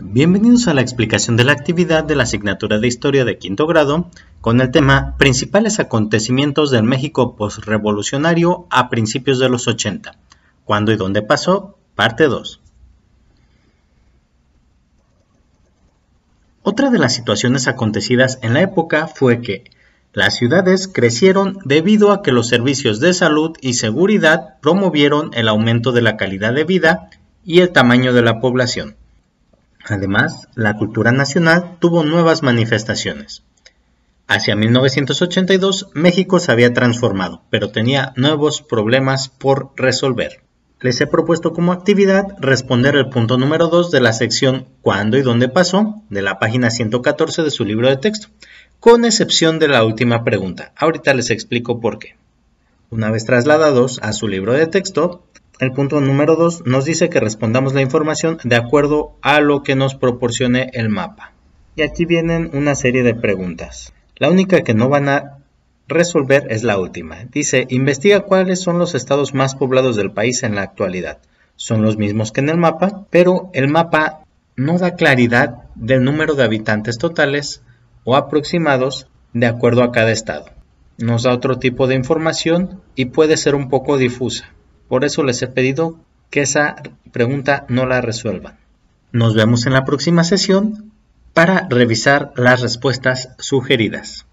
Bienvenidos a la explicación de la actividad de la asignatura de Historia de quinto grado con el tema Principales acontecimientos del México postrevolucionario a principios de los 80. ¿Cuándo y dónde pasó? Parte 2. Otra de las situaciones acontecidas en la época fue que las ciudades crecieron debido a que los servicios de salud y seguridad promovieron el aumento de la calidad de vida y el tamaño de la población. Además, la cultura nacional tuvo nuevas manifestaciones. Hacia 1982, México se había transformado, pero tenía nuevos problemas por resolver. Les he propuesto como actividad responder el punto número 2 de la sección ¿Cuándo y dónde pasó? de la página 114 de su libro de texto, con excepción de la última pregunta. Ahorita les explico por qué. Una vez trasladados a su libro de texto, el punto número 2 nos dice que respondamos la información de acuerdo a lo que nos proporcione el mapa. Y aquí vienen una serie de preguntas. La única que no van a resolver es la última. Dice, investiga cuáles son los estados más poblados del país en la actualidad. Son los mismos que en el mapa, pero el mapa no da claridad del número de habitantes totales o aproximados de acuerdo a cada estado. Nos da otro tipo de información y puede ser un poco difusa. Por eso les he pedido que esa pregunta no la resuelvan. Nos vemos en la próxima sesión para revisar las respuestas sugeridas.